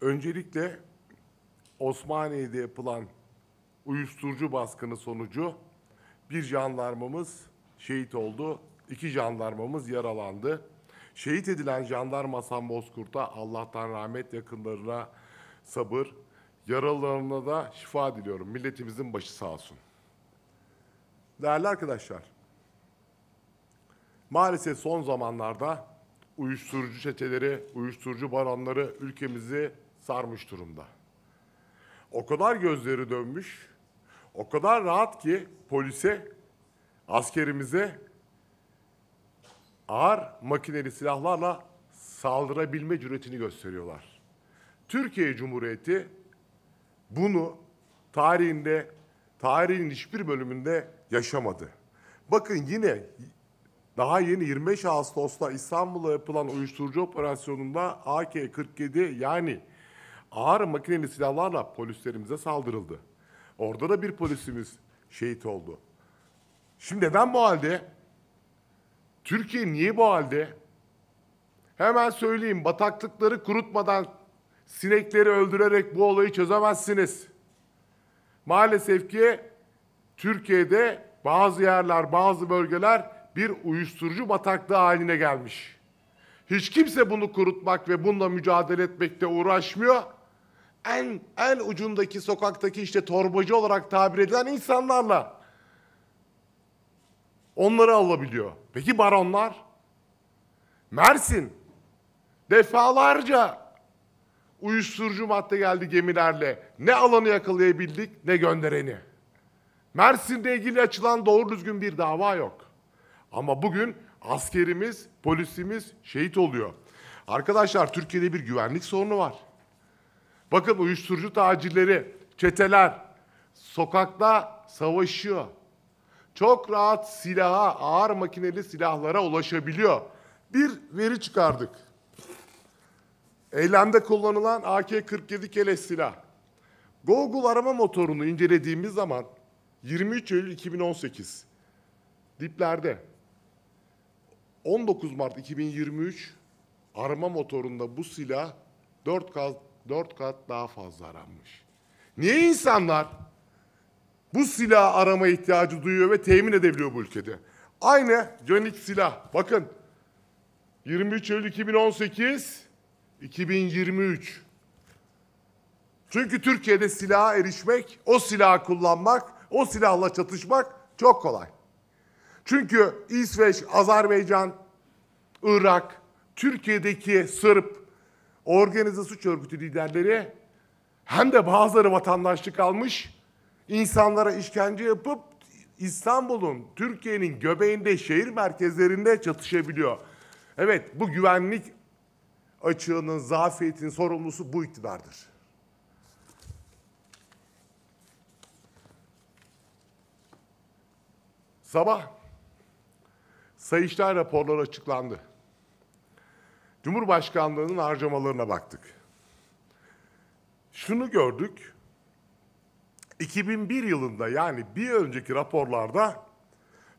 Öncelikle Osmaniye'de yapılan uyuşturucu baskını sonucu bir jandarmamız şehit oldu. iki jandarmamız yaralandı. Şehit edilen jandarma Hasan Bozkurt'a Allah'tan rahmet yakınlarına sabır, yaralarına da şifa diliyorum. Milletimizin başı sağ olsun. Değerli arkadaşlar, maalesef son zamanlarda uyuşturucu çeteleri, uyuşturucu baronları ülkemizi sarmış durumda. O kadar gözleri dönmüş, o kadar rahat ki polise, askerimize ağır makineli silahlarla saldırabilme cüretini gösteriyorlar. Türkiye Cumhuriyeti bunu tarihinde, tarihin hiçbir bölümünde yaşamadı. Bakın yine daha yeni 25 Ağustos'ta İstanbul'a yapılan uyuşturucu operasyonunda AK-47 yani ağır makineli silahlarla polislerimize saldırıldı. Orada da bir polisimiz şehit oldu. Şimdi neden bu halde? Türkiye niye bu halde? Hemen söyleyeyim bataklıkları kurutmadan sinekleri öldürerek bu olayı çözemezsiniz. Maalesef ki Türkiye'de bazı yerler, bazı bölgeler bir uyuşturucu bataklığı haline gelmiş. Hiç kimse bunu kurutmak ve bununla mücadele etmekte uğraşmıyor en en ucundaki sokaktaki işte torbacı olarak tabir edilen insanlarla onları alabiliyor. Peki baronlar? Mersin defalarca uyuşturucu madde geldi gemilerle. Ne alanı yakalayabildik ne göndereni. Mersin'de ilgili açılan doğru düzgün bir dava yok. Ama bugün askerimiz, polisimiz şehit oluyor. Arkadaşlar Türkiye'de bir güvenlik sorunu var. Bakın uyuşturucu tacirleri, çeteler sokakta savaşıyor. Çok rahat silaha, ağır makineli silahlara ulaşabiliyor. Bir veri çıkardık. Eylemde kullanılan AK-47 keleş silah. Google arama motorunu incelediğimiz zaman 23 Eylül 2018 diplerde 19 Mart 2023 arama motorunda bu silah 4K dört kat daha fazla aranmış. Niye insanlar bu silah arama ihtiyacı duyuyor ve temin edebiliyor bu ülkede? Aynı Canik silah. Bakın 23 Eylül 2018, 2023. Çünkü Türkiye'de silaha erişmek, o silahı kullanmak, o silahla çatışmak çok kolay. Çünkü İsveç, Azerbaycan, Irak, Türkiye'deki Sırp, organize suç örgütü liderleri hem de bazıları vatandaşlık almış, insanlara işkence yapıp İstanbul'un, Türkiye'nin göbeğinde, şehir merkezlerinde çatışabiliyor. Evet, bu güvenlik açığının, zafiyetin sorumlusu bu iktidardır. Sabah Sayıştay raporları açıklandı. Cumhurbaşkanlığının harcamalarına baktık. Şunu gördük. 2001 yılında yani bir önceki raporlarda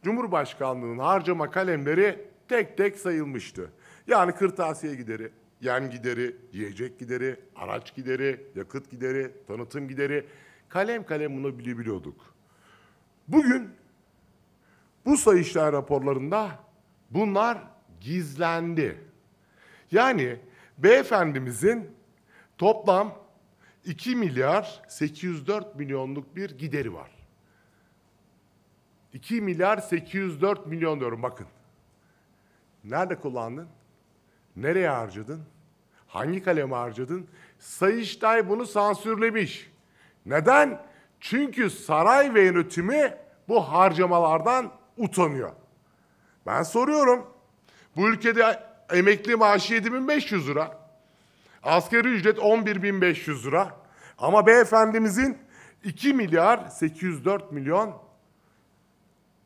Cumhurbaşkanlığının harcama kalemleri tek tek sayılmıştı. Yani kırtasiye gideri, yem gideri, yiyecek gideri, araç gideri, yakıt gideri, tanıtım gideri kalem kalem bunu bilebiliyorduk. Bugün bu sayıştay raporlarında bunlar gizlendi. Yani beyefendimizin toplam 2 milyar 804 milyonluk bir gideri var. 2 milyar 804 milyon diyorum bakın. Nerede kullandın? Nereye harcadın? Hangi kaleme harcadın? Sayıştay bunu sansürlemiş. Neden? Çünkü saray ve yönetimi bu harcamalardan utanıyor. Ben soruyorum. Bu ülkede Emekli maaşı 7500 lira. Asgari ücret 11500 lira. Ama beyefendimizin 2 milyar 804 milyon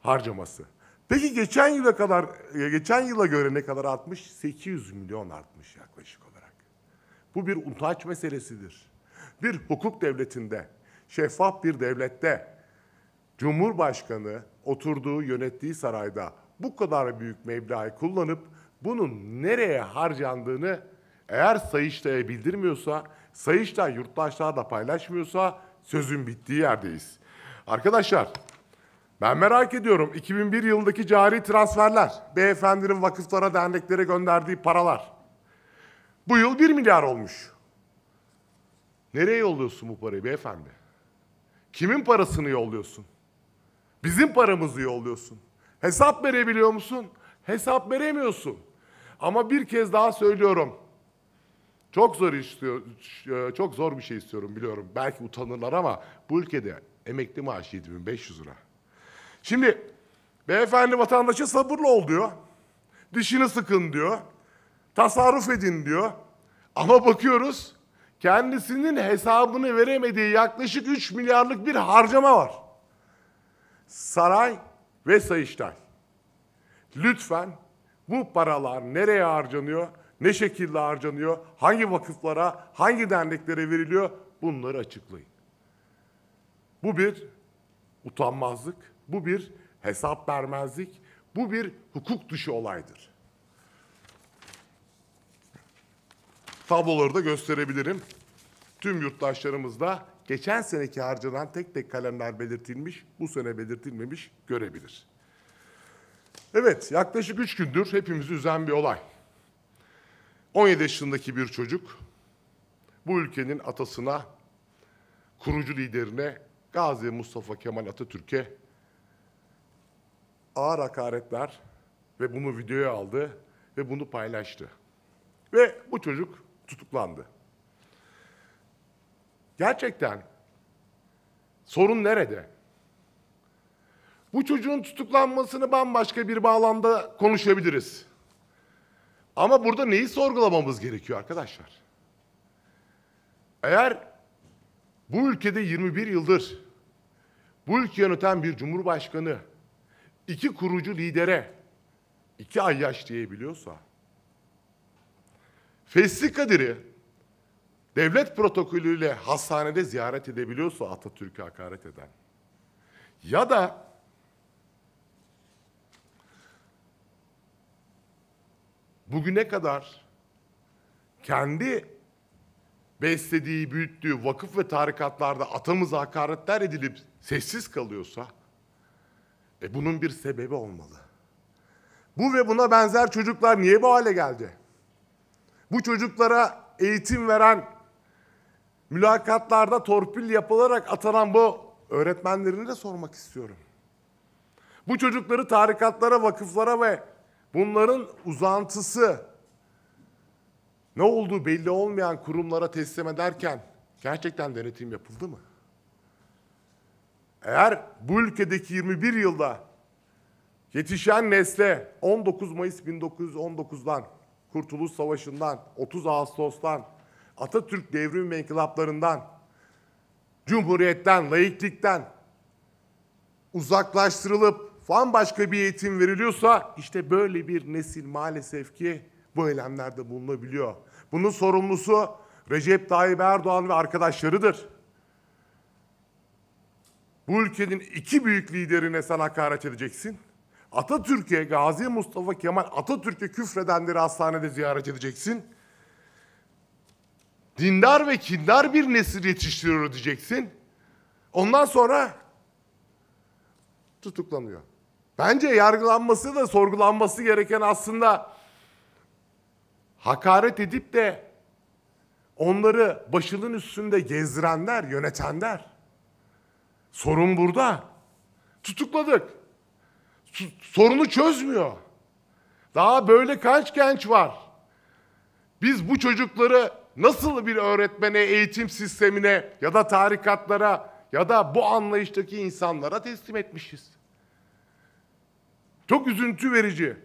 harcaması. Peki geçen yıla kadar e, geçen yıla göre ne kadar artmış? 800 milyon artmış yaklaşık olarak. Bu bir utanç meselesidir. Bir hukuk devletinde, şeffaf bir devlette Cumhurbaşkanı oturduğu, yönettiği sarayda bu kadar büyük meblağı kullanıp bunun nereye harcandığını eğer Sayıştay'a bildirmiyorsa, Sayıştay yurttaşlarla paylaşmıyorsa sözün bittiği yerdeyiz. Arkadaşlar ben merak ediyorum 2001 yılındaki cari transferler, beyefendinin vakıflara, derneklere gönderdiği paralar. Bu yıl 1 milyar olmuş. Nereye yolluyorsun bu parayı beyefendi? Kimin parasını yolluyorsun? Bizim paramızı yolluyorsun. Hesap verebiliyor musun? Hesap veremiyorsun. Ama bir kez daha söylüyorum. Çok zor istiyor, e, çok zor bir şey istiyorum biliyorum. Belki utanırlar ama bu ülkede emekli maaşı 7500 lira. Şimdi beyefendi vatandaşa sabırlı ol diyor. Dişini sıkın diyor. Tasarruf edin diyor. Ama bakıyoruz kendisinin hesabını veremediği yaklaşık 3 milyarlık bir harcama var. Saray ve Sayıştay. Lütfen bu paralar nereye harcanıyor, ne şekilde harcanıyor, hangi vakıflara, hangi derneklere veriliyor bunları açıklayın. Bu bir utanmazlık, bu bir hesap vermezlik, bu bir hukuk dışı olaydır. Tabloları da gösterebilirim. Tüm yurttaşlarımızda geçen seneki harcanan tek tek kalemler belirtilmiş, bu sene belirtilmemiş görebilir. Evet, yaklaşık üç gündür hepimizi üzen bir olay. 17 yaşındaki bir çocuk bu ülkenin atasına, kurucu liderine Gazi Mustafa Kemal Atatürk'e ağır hakaretler ve bunu videoya aldı ve bunu paylaştı. Ve bu çocuk tutuklandı. Gerçekten sorun nerede? Bu çocuğun tutuklanmasını bambaşka bir bağlamda konuşabiliriz. Ama burada neyi sorgulamamız gerekiyor arkadaşlar? Eğer bu ülkede 21 yıldır bu ülkeyi yöneten bir cumhurbaşkanı iki kurucu lidere iki ay yaş diyebiliyorsa Fesli Kadir'i devlet protokolüyle hastanede ziyaret edebiliyorsa Atatürk'e hakaret eden ya da bugüne kadar kendi beslediği, büyüttüğü vakıf ve tarikatlarda atamıza hakaretler edilip sessiz kalıyorsa e bunun bir sebebi olmalı. Bu ve buna benzer çocuklar niye bu hale geldi? Bu çocuklara eğitim veren, mülakatlarda torpil yapılarak atanan bu öğretmenlerini de sormak istiyorum. Bu çocukları tarikatlara, vakıflara ve Bunların uzantısı ne olduğu belli olmayan kurumlara teslim ederken gerçekten denetim yapıldı mı? Eğer bu ülkedeki 21 yılda yetişen nesle 19 Mayıs 1919'dan, Kurtuluş Savaşı'ndan, 30 Ağustos'tan, Atatürk devrim ve inkılaplarından, Cumhuriyet'ten, laiklikten uzaklaştırılıp başka bir eğitim veriliyorsa işte böyle bir nesil maalesef ki bu eylemlerde bulunabiliyor. Bunun sorumlusu Recep Tayyip Erdoğan ve arkadaşlarıdır. Bu ülkenin iki büyük liderine sen hakaret edeceksin. Atatürk'e, Gazi Mustafa Kemal Atatürk'e küfredenleri hastanede ziyaret edeceksin. Dindar ve kindar bir nesil yetiştiriyor diyeceksin. Ondan sonra tutuklanıyor. Bence yargılanması da sorgulanması gereken aslında hakaret edip de onları başının üstünde gezdirenler, yönetenler. Sorun burada. Tutukladık. Sorunu çözmüyor. Daha böyle kaç genç var? Biz bu çocukları nasıl bir öğretmene, eğitim sistemine ya da tarikatlara ya da bu anlayıştaki insanlara teslim etmişiz? Çok üzüntü verici.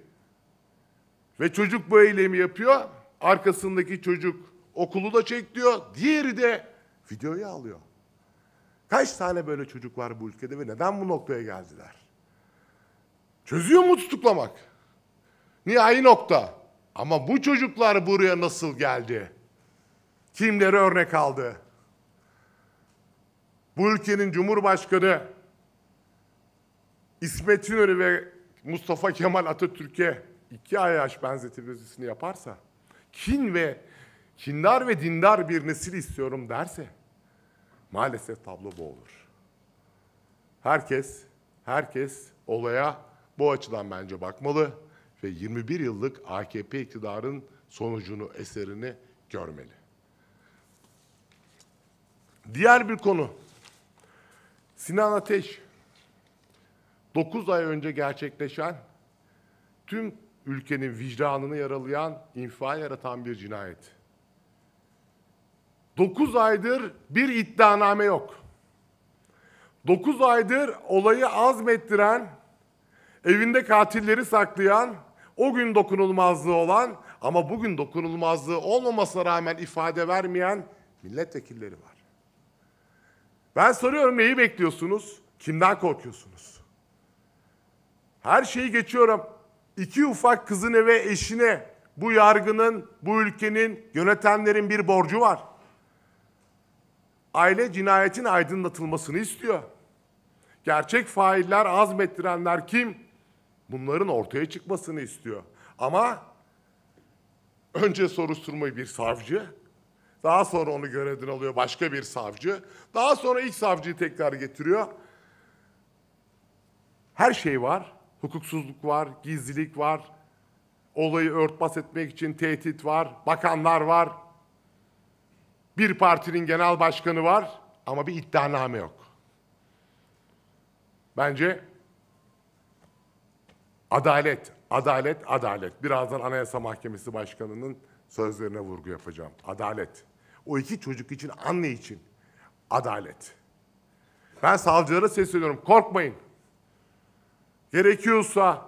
Ve çocuk bu eylemi yapıyor. Arkasındaki çocuk okulu da çekliyor. Diğeri de videoyu alıyor. Kaç tane böyle çocuk var bu ülkede ve neden bu noktaya geldiler? Çözüyor mu tutuklamak? Nihai nokta. Ama bu çocuklar buraya nasıl geldi? Kimleri örnek aldı? Bu ülkenin Cumhurbaşkanı İsmet İnönü ve Mustafa Kemal Atatürk'e iki ayaş benzetilmesini yaparsa, kin ve kindar ve dindar bir nesil istiyorum derse, maalesef tablo bu olur. Herkes, herkes olaya bu açıdan bence bakmalı ve 21 yıllık AKP iktidarın sonucunu, eserini görmeli. Diğer bir konu, Sinan Ateş 9 ay önce gerçekleşen tüm ülkenin vicdanını yaralayan, infial yaratan bir cinayet. 9 aydır bir iddianame yok. 9 aydır olayı azmettiren, evinde katilleri saklayan, o gün dokunulmazlığı olan ama bugün dokunulmazlığı olmamasına rağmen ifade vermeyen milletvekilleri var. Ben soruyorum neyi bekliyorsunuz? Kimden korkuyorsunuz? Her şeyi geçiyorum. İki ufak kızını ve eşine bu yargının, bu ülkenin, yönetenlerin bir borcu var. Aile cinayetin aydınlatılmasını istiyor. Gerçek failler, azmettirenler kim? Bunların ortaya çıkmasını istiyor. Ama önce soruşturmayı bir savcı, daha sonra onu görevden alıyor başka bir savcı, daha sonra ilk savcıyı tekrar getiriyor. Her şey var hukuksuzluk var, gizlilik var, olayı örtbas etmek için tehdit var, bakanlar var. Bir partinin genel başkanı var ama bir iddianame yok. Bence adalet, adalet, adalet. Birazdan Anayasa Mahkemesi Başkanı'nın sözlerine vurgu yapacağım. Adalet. O iki çocuk için, anne için adalet. Ben savcılara sesleniyorum. Korkmayın. Gerekiyorsa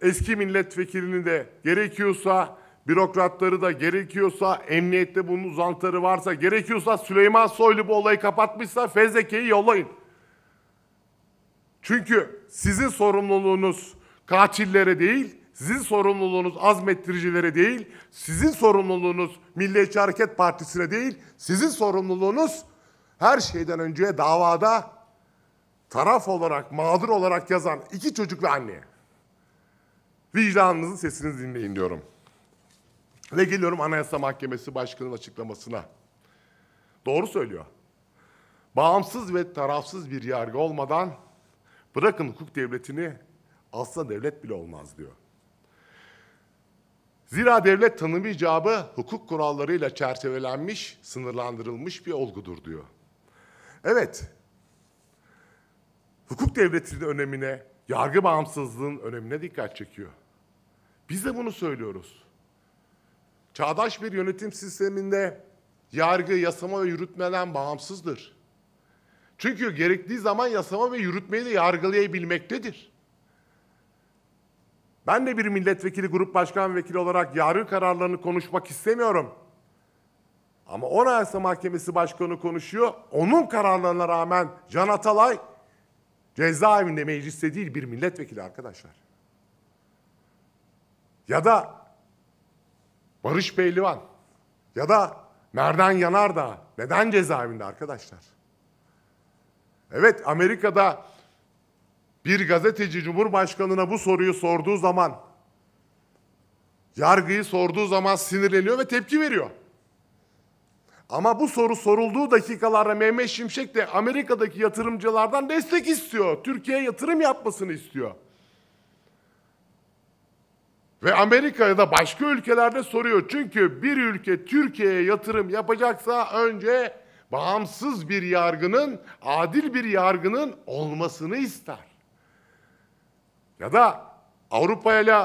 eski milletvekilini de, gerekiyorsa bürokratları da, gerekiyorsa emniyette bunun uzantıları varsa, gerekiyorsa Süleyman Soylu bu olayı kapatmışsa fezlekeyi yollayın. Çünkü sizin sorumluluğunuz katillere değil, sizin sorumluluğunuz azmettiricilere değil, sizin sorumluluğunuz Milliyetçi Hareket Partisi'ne değil, sizin sorumluluğunuz her şeyden önce davada taraf olarak, mağdur olarak yazan iki çocuklu anne. Vicdanınızın sesini dinleyin diyorum. Ve geliyorum Anayasa Mahkemesi Başkanı'nın açıklamasına. Doğru söylüyor. Bağımsız ve tarafsız bir yargı olmadan bırakın hukuk devletini asla devlet bile olmaz diyor. Zira devlet tanımı icabı hukuk kurallarıyla çerçevelenmiş, sınırlandırılmış bir olgudur diyor. Evet, hukuk devletinin önemine, yargı bağımsızlığının önemine dikkat çekiyor. Biz de bunu söylüyoruz. Çağdaş bir yönetim sisteminde yargı, yasama ve yürütmeden bağımsızdır. Çünkü gerektiği zaman yasama ve yürütmeyi de yargılayabilmektedir. Ben de bir milletvekili, grup başkan vekili olarak yargı kararlarını konuşmak istemiyorum. Ama 10 Anayasa Mahkemesi Başkanı konuşuyor. Onun kararlarına rağmen Can Atalay Cezaevinde mecliste değil bir milletvekili arkadaşlar. Ya da Barış Pehlivan ya da Merdan Yanardağ neden cezaevinde arkadaşlar? Evet Amerika'da bir gazeteci Cumhurbaşkanı'na bu soruyu sorduğu zaman, yargıyı sorduğu zaman sinirleniyor ve tepki veriyor. Ama bu soru sorulduğu dakikalarda Mehmet Şimşek de Amerika'daki yatırımcılardan destek istiyor. Türkiye'ye yatırım yapmasını istiyor. Ve Amerika'ya da başka ülkelerde soruyor. Çünkü bir ülke Türkiye'ye yatırım yapacaksa önce bağımsız bir yargının, adil bir yargının olmasını ister. Ya da Avrupa ile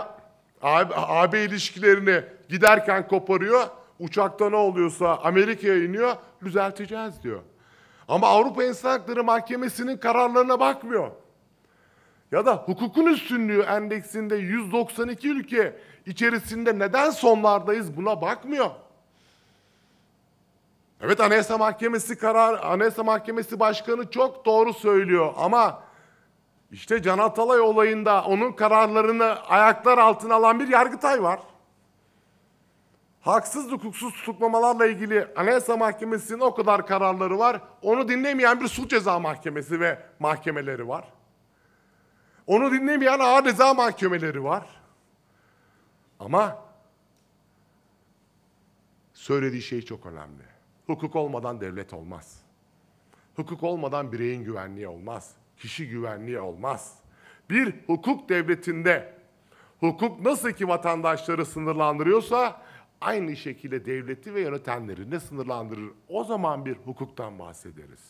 AB ilişkilerini giderken koparıyor uçakta ne oluyorsa Amerika'ya iniyor, düzelteceğiz diyor. Ama Avrupa İnsan Hakları Mahkemesi'nin kararlarına bakmıyor. Ya da hukukun üstünlüğü endeksinde 192 ülke içerisinde neden sonlardayız buna bakmıyor. Evet Anayasa Mahkemesi karar Anayasa Mahkemesi Başkanı çok doğru söylüyor ama işte Can Atalay olayında onun kararlarını ayaklar altına alan bir Yargıtay var haksız hukuksuz tutuklamalarla ilgili Anayasa Mahkemesi'nin o kadar kararları var. Onu dinlemeyen bir suç ceza mahkemesi ve mahkemeleri var. Onu dinlemeyen ağır ceza mahkemeleri var. Ama söylediği şey çok önemli. Hukuk olmadan devlet olmaz. Hukuk olmadan bireyin güvenliği olmaz. Kişi güvenliği olmaz. Bir hukuk devletinde hukuk nasıl ki vatandaşları sınırlandırıyorsa aynı şekilde devleti ve yönetenlerini sınırlandırır. O zaman bir hukuktan bahsederiz.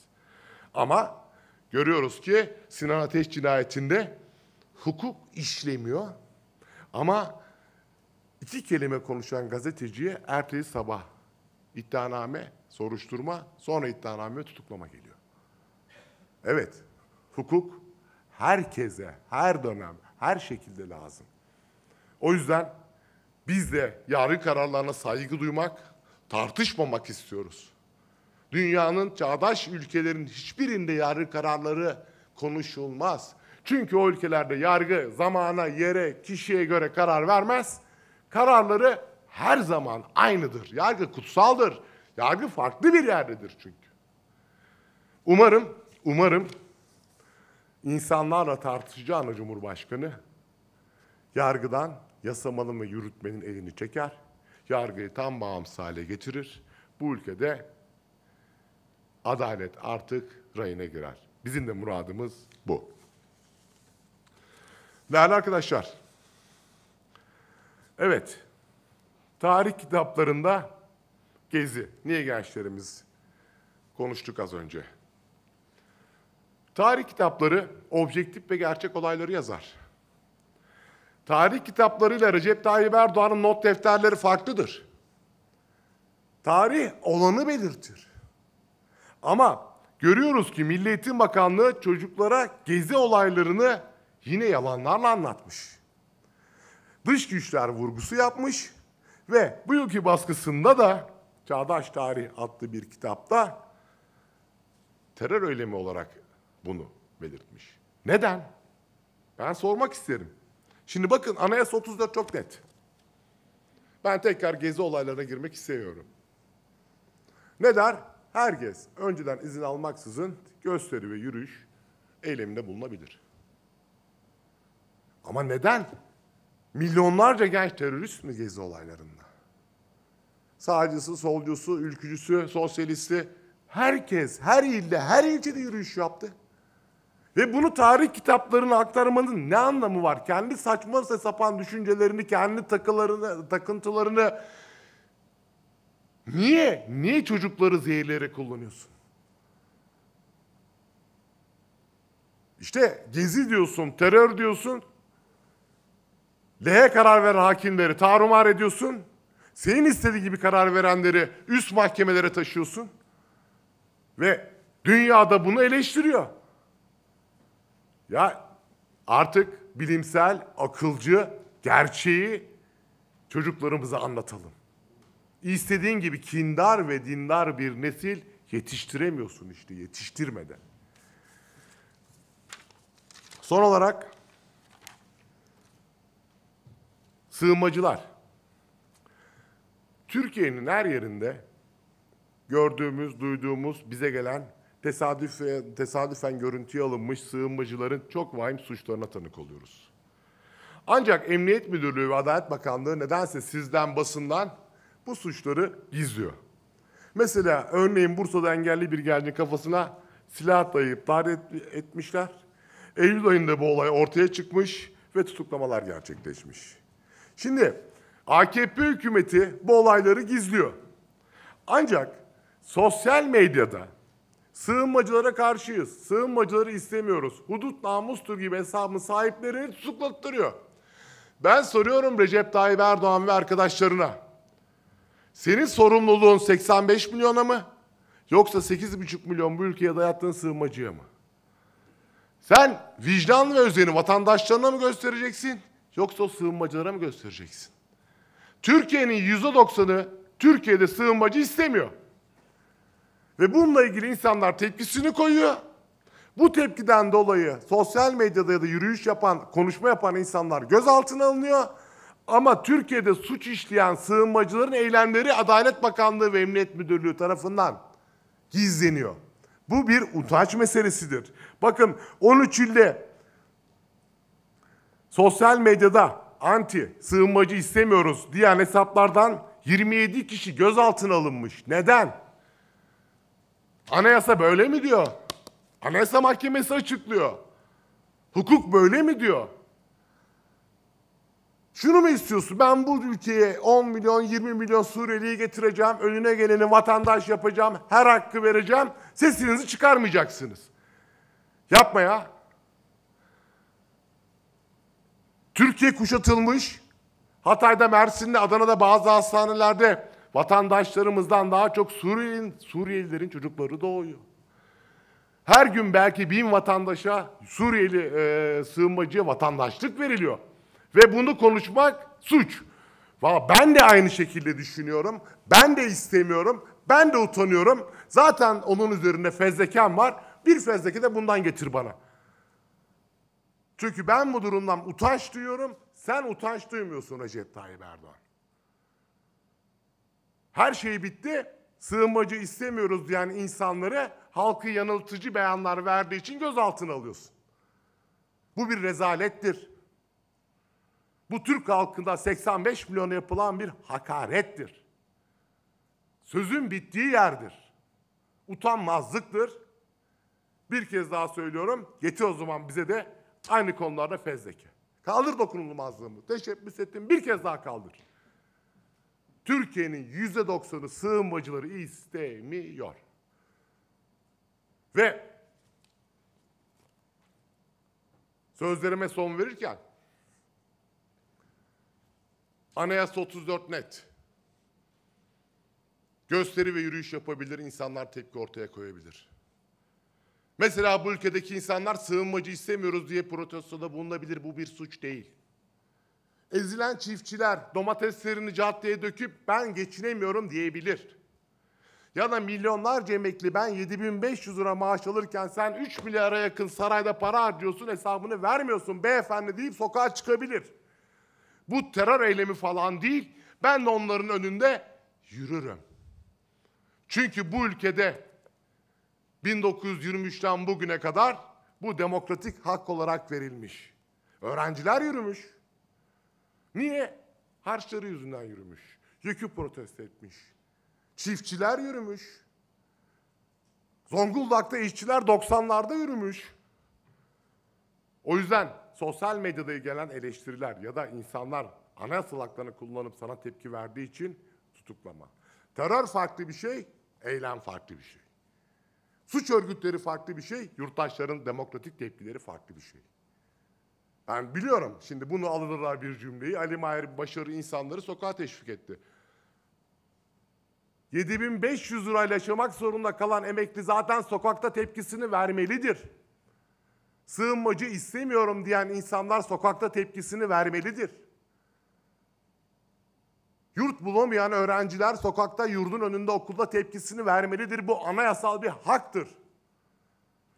Ama görüyoruz ki Sinan Ateş cinayetinde hukuk işlemiyor ama iki kelime konuşan gazeteciye ertesi sabah iddianame, soruşturma, sonra iddianame tutuklama geliyor. Evet, hukuk herkese, her dönem, her şekilde lazım. O yüzden biz de yargı kararlarına saygı duymak, tartışmamak istiyoruz. Dünyanın çağdaş ülkelerin hiçbirinde yargı kararları konuşulmaz. Çünkü o ülkelerde yargı zamana, yere, kişiye göre karar vermez. Kararları her zaman aynıdır. Yargı kutsaldır. Yargı farklı bir yerdedir çünkü. Umarım, umarım insanlarla tartışacağına Cumhurbaşkanı yargıdan yasamanın ve yürütmenin elini çeker, yargıyı tam bağımsız hale getirir. Bu ülkede adalet artık rayına girer. Bizim de muradımız bu. Değerli arkadaşlar, evet, tarih kitaplarında Gezi, niye gençlerimiz konuştuk az önce. Tarih kitapları objektif ve gerçek olayları yazar. Tarih kitaplarıyla Recep Tayyip Erdoğan'ın not defterleri farklıdır. Tarih olanı belirtir. Ama görüyoruz ki Milli Eğitim Bakanlığı çocuklara gezi olaylarını yine yalanlarla anlatmış. Dış güçler vurgusu yapmış ve bu yılki baskısında da Çağdaş Tarih adlı bir kitapta terör eylemi olarak bunu belirtmiş. Neden? Ben sormak isterim. Şimdi bakın anayasa 34 çok net. Ben tekrar gezi olaylarına girmek istemiyorum. Ne der? Herkes önceden izin almaksızın gösteri ve yürüyüş eyleminde bulunabilir. Ama neden? Milyonlarca genç terörist mi gezi olaylarında? Sağcısı, solcusu, ülkücüsü, sosyalisti herkes her ilde, her ilçede yürüyüş yaptı. Ve bunu tarih kitaplarına aktarmanın ne anlamı var? Kendi saçma sapan düşüncelerini, kendi takılarını, takıntılarını niye, niye çocukları zehirlere kullanıyorsun? İşte gezi diyorsun, terör diyorsun, lehe karar veren hakimleri tarumar ediyorsun, senin istediği gibi karar verenleri üst mahkemelere taşıyorsun ve dünyada bunu eleştiriyor. Ya artık bilimsel, akılcı, gerçeği çocuklarımıza anlatalım. İstediğin gibi kindar ve dindar bir nesil yetiştiremiyorsun işte yetiştirmeden. Son olarak sığınmacılar. Türkiye'nin her yerinde gördüğümüz, duyduğumuz, bize gelen tesadüf, e, tesadüfen görüntüye alınmış sığınmacıların çok vahim suçlarına tanık oluyoruz. Ancak Emniyet Müdürlüğü ve Adalet Bakanlığı nedense sizden basından bu suçları gizliyor. Mesela örneğin Bursa'da engelli bir gencin kafasına silah dayayıp darbe etmişler. Eylül ayında bu olay ortaya çıkmış ve tutuklamalar gerçekleşmiş. Şimdi AKP hükümeti bu olayları gizliyor. Ancak sosyal medyada Sığınmacılara karşıyız. Sığınmacıları istemiyoruz. Hudut namustur gibi hesabın sahiplerini tutuklattırıyor. Ben soruyorum Recep Tayyip Erdoğan ve arkadaşlarına. Senin sorumluluğun 85 milyona mı? Yoksa 8,5 milyon bu ülkeye dayattığın sığınmacıya mı? Sen vicdan ve özeni vatandaşlarına mı göstereceksin? Yoksa o sığınmacılara mı göstereceksin? Türkiye'nin %90'ı Türkiye'de sığınmacı istemiyor. Ve bununla ilgili insanlar tepkisini koyuyor. Bu tepkiden dolayı sosyal medyada ya da yürüyüş yapan, konuşma yapan insanlar gözaltına alınıyor. Ama Türkiye'de suç işleyen sığınmacıların eylemleri Adalet Bakanlığı ve Emniyet Müdürlüğü tarafından gizleniyor. Bu bir utanç meselesidir. Bakın 13 ilde sosyal medyada anti sığınmacı istemiyoruz diyen hesaplardan 27 kişi gözaltına alınmış. Neden? Anayasa böyle mi diyor? Anayasa Mahkemesi açıklıyor. Hukuk böyle mi diyor? Şunu mu istiyorsun? Ben bu ülkeye 10 milyon, 20 milyon Suriyeli'yi getireceğim, önüne geleni vatandaş yapacağım, her hakkı vereceğim, sesinizi çıkarmayacaksınız. Yapma ya. Türkiye kuşatılmış. Hatay'da, Mersin'de, Adana'da bazı hastanelerde Vatandaşlarımızdan daha çok Suriyelilerin, Suriyelilerin çocukları doğuyor. Her gün belki bin vatandaşa Suriyeli e, sığınmacıya vatandaşlık veriliyor. Ve bunu konuşmak suç. Valla ben de aynı şekilde düşünüyorum. Ben de istemiyorum. Ben de utanıyorum. Zaten onun üzerinde fezleken var. Bir fezleke de bundan getir bana. Çünkü ben bu durumdan utanç duyuyorum. Sen utanç duymuyorsun Recep Tayyip Erdoğan her şey bitti, sığınmacı istemiyoruz diyen insanları halkı yanıltıcı beyanlar verdiği için gözaltına alıyorsun. Bu bir rezalettir. Bu Türk halkında 85 milyona yapılan bir hakarettir. Sözün bittiği yerdir. Utanmazlıktır. Bir kez daha söylüyorum, getir o zaman bize de aynı konularda fezleke. Kaldır dokunulmazlığımı. Teşebbüs ettim, bir kez daha kaldır. Türkiye'nin yüzde doksanı sığınmacıları istemiyor. Ve sözlerime son verirken Anayasa 34 net. Gösteri ve yürüyüş yapabilir, insanlar tepki ortaya koyabilir. Mesela bu ülkedeki insanlar sığınmacı istemiyoruz diye protestoda bulunabilir. Bu bir suç değil. Ezilen çiftçiler domateslerini caddeye döküp ben geçinemiyorum diyebilir. Ya da milyonlarca emekli ben 7500 lira maaş alırken sen 3 milyara yakın sarayda para harcıyorsun hesabını vermiyorsun beyefendi deyip sokağa çıkabilir. Bu terör eylemi falan değil. Ben de onların önünde yürürüm. Çünkü bu ülkede 1923'ten bugüne kadar bu demokratik hak olarak verilmiş. Öğrenciler yürümüş. Niye? Harçları yüzünden yürümüş. Yükü protesto etmiş. Çiftçiler yürümüş. Zonguldak'ta işçiler 90'larda yürümüş. O yüzden sosyal medyada gelen eleştiriler ya da insanlar anayasal haklarını kullanıp sana tepki verdiği için tutuklama. Terör farklı bir şey, eylem farklı bir şey. Suç örgütleri farklı bir şey, yurttaşların demokratik tepkileri farklı bir şey. Ben biliyorum şimdi bunu alırlar bir cümleyi. Ali Mahir başarı insanları sokağa teşvik etti. 7500 lirayla yaşamak zorunda kalan emekli zaten sokakta tepkisini vermelidir. Sığınmacı istemiyorum diyen insanlar sokakta tepkisini vermelidir. Yurt bulamayan öğrenciler sokakta yurdun önünde okulda tepkisini vermelidir. Bu anayasal bir haktır.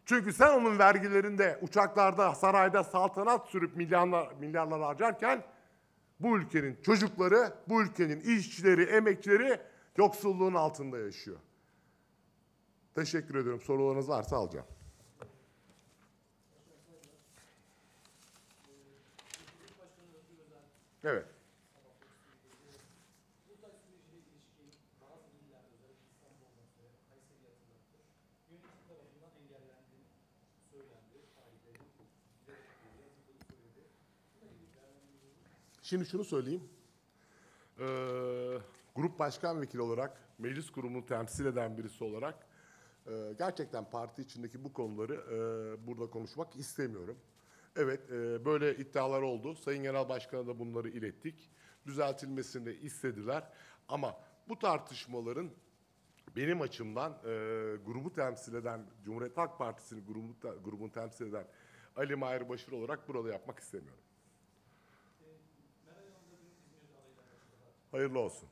Çünkü sen onun vergilerinde, uçaklarda, sarayda saltanat sürüp milyarlar, milyarlar harcarken bu ülkenin çocukları, bu ülkenin işçileri, emekçileri yoksulluğun altında yaşıyor. Teşekkür ediyorum. Sorularınız varsa alacağım. Evet. Şimdi şunu söyleyeyim. Ee, grup başkan vekili olarak, meclis kurumunu temsil eden birisi olarak e, gerçekten parti içindeki bu konuları e, burada konuşmak istemiyorum. Evet, e, böyle iddialar oldu. Sayın Genel Başkan'a da bunları ilettik. Düzeltilmesini istediler. Ama bu tartışmaların benim açımdan e, grubu temsil eden, Cumhuriyet Halk Partisi'ni grubunu, grubunu temsil eden Ali Mahir Başır olarak burada yapmak istemiyorum. Hayırlı olsun.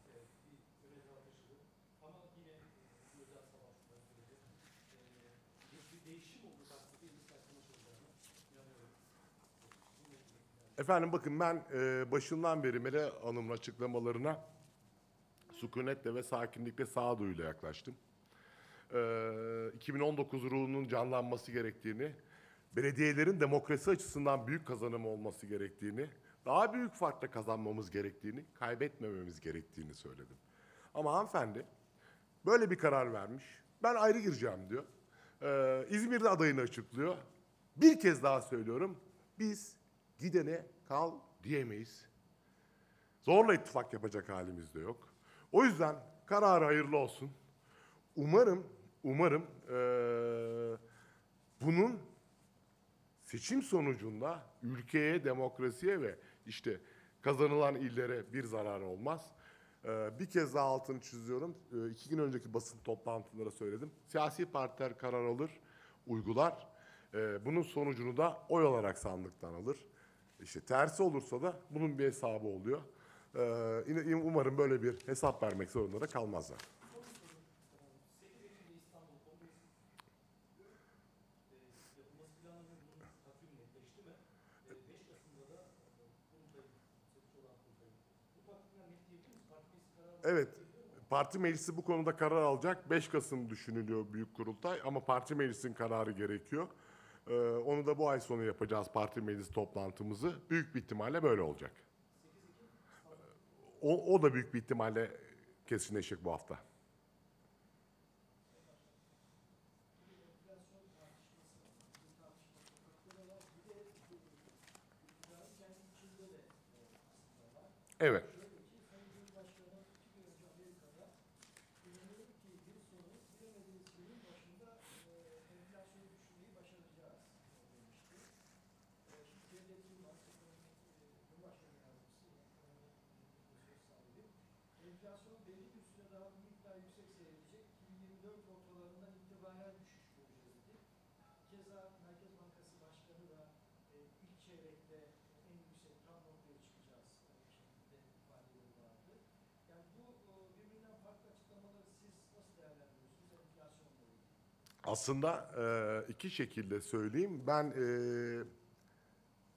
Efendim bakın ben e, başından beri Mele Hanım'ın açıklamalarına sükunetle ve sakinlikle sağduyuyla yaklaştım. E, 2019 ruhunun canlanması gerektiğini, belediyelerin demokrasi açısından büyük kazanımı olması gerektiğini, daha büyük farkla kazanmamız gerektiğini, kaybetmememiz gerektiğini söyledim. Ama hanımefendi böyle bir karar vermiş. Ben ayrı gireceğim diyor. Ee, İzmir'de adayını açıklıyor. Bir kez daha söylüyorum. Biz gidene kal diyemeyiz. Zorla ittifak yapacak halimiz de yok. O yüzden kararı hayırlı olsun. Umarım, umarım ee, bunun seçim sonucunda ülkeye, demokrasiye ve işte kazanılan illere bir zarar olmaz. Ee, bir kez daha altını çiziyorum. Ee, iki gün önceki basın toplantılara söyledim. Siyasi partiler karar alır, uygular. Ee, bunun sonucunu da oy olarak sandıktan alır. İşte tersi olursa da bunun bir hesabı oluyor. umarım böyle bir hesap vermek zorunda da kalmazlar. evet parti meclisi bu konuda karar alacak. 5 Kasım düşünülüyor büyük kurultay ama parti meclisin kararı gerekiyor. Ee, onu da bu ay sonu yapacağız parti meclis toplantımızı. Büyük bir ihtimalle böyle olacak. Ee, o, o da büyük bir ihtimalle kesinleşecek bu hafta. Evet. Aslında e, iki şekilde söyleyeyim. Ben e,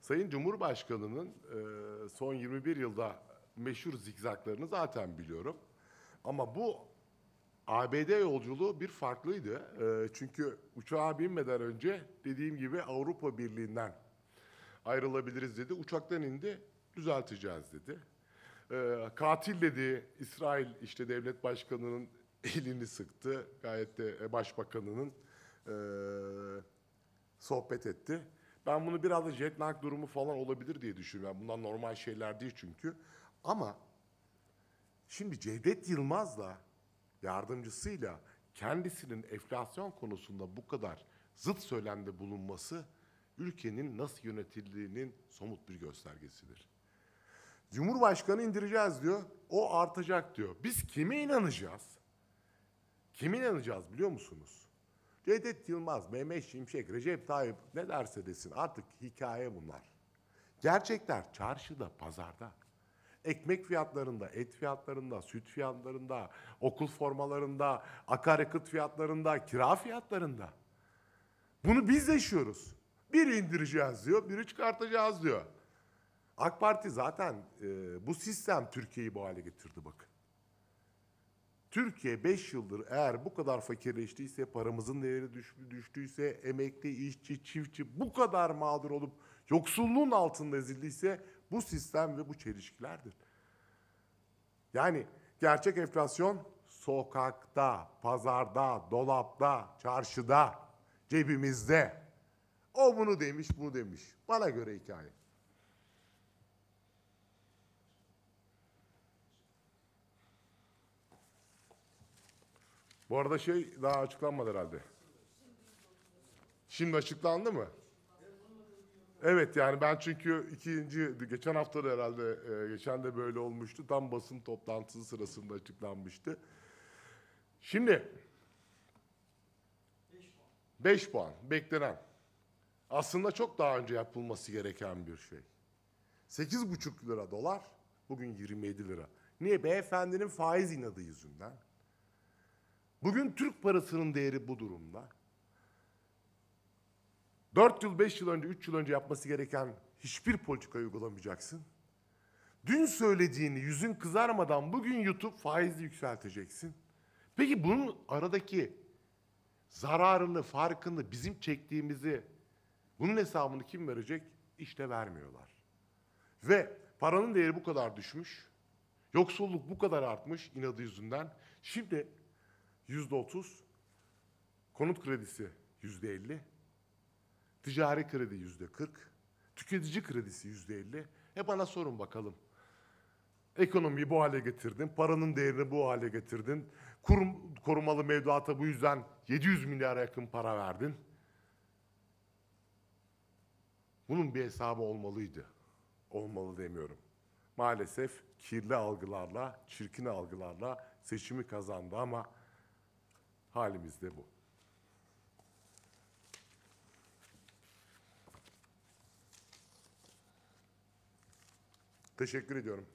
Sayın Cumhurbaşkanı'nın e, son 21 yılda meşhur zikzaklarını zaten biliyorum. Ama bu ABD yolculuğu bir farklıydı. E, çünkü uçağa binmeden önce dediğim gibi Avrupa Birliği'nden ayrılabiliriz dedi. Uçaktan indi, düzelteceğiz dedi. E, katil dedi İsrail işte devlet başkanının elini sıktı. Gayet de e, başbakanının e, sohbet etti. Ben bunu biraz da jet lag durumu falan olabilir diye düşünüyorum. Yani bunlar normal şeyler değil çünkü. Ama şimdi Cevdet Yılmaz'la yardımcısıyla kendisinin enflasyon konusunda bu kadar zıt söylemde bulunması ülkenin nasıl yönetildiğinin somut bir göstergesidir. Cumhurbaşkanı indireceğiz diyor. O artacak diyor. Biz kime inanacağız? Kimin inanacağız biliyor musunuz? Cevdet Yılmaz, Mehmet Şimşek, Recep Tayyip ne derse desin artık hikaye bunlar. Gerçekler çarşıda, pazarda. Ekmek fiyatlarında, et fiyatlarında, süt fiyatlarında, okul formalarında, akaryakıt fiyatlarında, kira fiyatlarında. Bunu biz yaşıyoruz. Biri indireceğiz diyor, biri çıkartacağız diyor. AK Parti zaten e, bu sistem Türkiye'yi bu hale getirdi bakın. Türkiye 5 yıldır eğer bu kadar fakirleştiyse, paramızın değeri düştüyse, emekli, işçi, çiftçi bu kadar mağdur olup yoksulluğun altında ezildiyse bu sistem ve bu çelişkilerdir. Yani gerçek enflasyon sokakta, pazarda, dolapta, çarşıda, cebimizde. O bunu demiş, bunu demiş. Bana göre hikaye. Bu arada şey daha açıklanmadı herhalde. Şimdi açıklandı mı? Evet yani ben çünkü ikinci, geçen hafta da herhalde, e, geçen de böyle olmuştu. Tam basın toplantısı sırasında açıklanmıştı. Şimdi 5 puan. puan beklenen. Aslında çok daha önce yapılması gereken bir şey. 8,5 lira dolar, bugün 27 lira. Niye? Beyefendinin faiz inadı yüzünden. Bugün Türk parasının değeri bu durumda. Dört yıl, beş yıl önce, üç yıl önce yapması gereken hiçbir politika uygulamayacaksın. Dün söylediğini yüzün kızarmadan bugün YouTube faizi yükselteceksin. Peki bunun aradaki zararını, farkını, bizim çektiğimizi, bunun hesabını kim verecek? İşte vermiyorlar. Ve paranın değeri bu kadar düşmüş, yoksulluk bu kadar artmış inadı yüzünden. Şimdi yüzde otuz, konut kredisi yüzde elli, ticari kredi yüzde kırk, tüketici kredisi yüzde elli. E bana sorun bakalım. Ekonomiyi bu hale getirdin, paranın değerini bu hale getirdin, kurum, korumalı mevduata bu yüzden 700 milyara yakın para verdin. Bunun bir hesabı olmalıydı. Olmalı demiyorum. Maalesef kirli algılarla, çirkin algılarla seçimi kazandı ama Halimiz de bu. Teşekkür ediyorum.